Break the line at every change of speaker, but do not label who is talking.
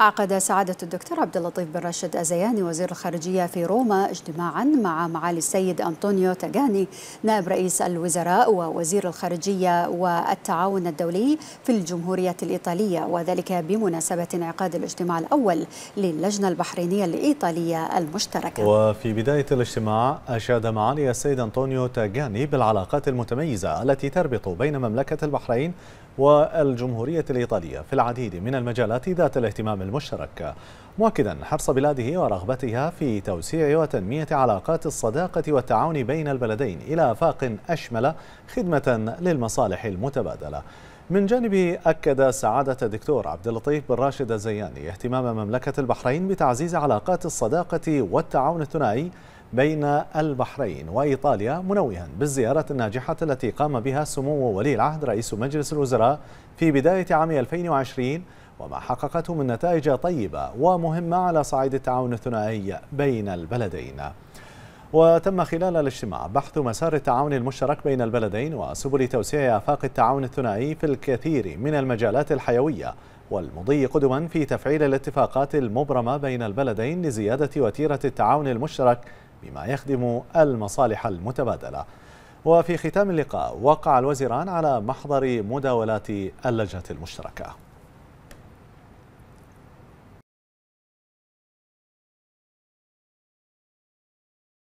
عقد سعادة الدكتور عبد اللطيف بن راشد أزياني وزير الخارجية في روما اجتماعا مع معالي السيد أنطونيو تاجاني نائب رئيس الوزراء ووزير الخارجية والتعاون الدولي في الجمهورية الإيطالية وذلك بمناسبة انعقاد الاجتماع الأول للجنة البحرينية الإيطالية المشتركة
وفي بداية الاجتماع أشاد معالي السيد أنطونيو تاجاني بالعلاقات المتميزة التي تربط بين مملكة البحرين والجمهورية الإيطالية في العديد من المجالات ذات الاهتمام المشترك مؤكدا حرص بلاده ورغبتها في توسيع وتنمية علاقات الصداقة والتعاون بين البلدين إلى آفاق أشمل خدمة للمصالح المتبادلة من جانبه أكد سعادة الدكتور عبد اللطيف بن راشد الزياني اهتمام مملكة البحرين بتعزيز علاقات الصداقة والتعاون الثنائي بين البحرين وإيطاليا منوها بالزيارة الناجحة التي قام بها سمو ولي العهد رئيس مجلس الوزراء في بداية عام 2020 وما حققته من نتائج طيبة ومهمة على صعيد التعاون الثنائي بين البلدين وتم خلال الاجتماع بحث مسار التعاون المشترك بين البلدين وسبل توسيع آفاق التعاون الثنائي في الكثير من المجالات الحيوية والمضي قدما في تفعيل الاتفاقات المبرمة بين البلدين لزيادة وتيرة التعاون المشترك بما يخدم المصالح المتبادلة وفي ختام اللقاء وقع الوزيران على محضر مداولات اللجنة المشتركة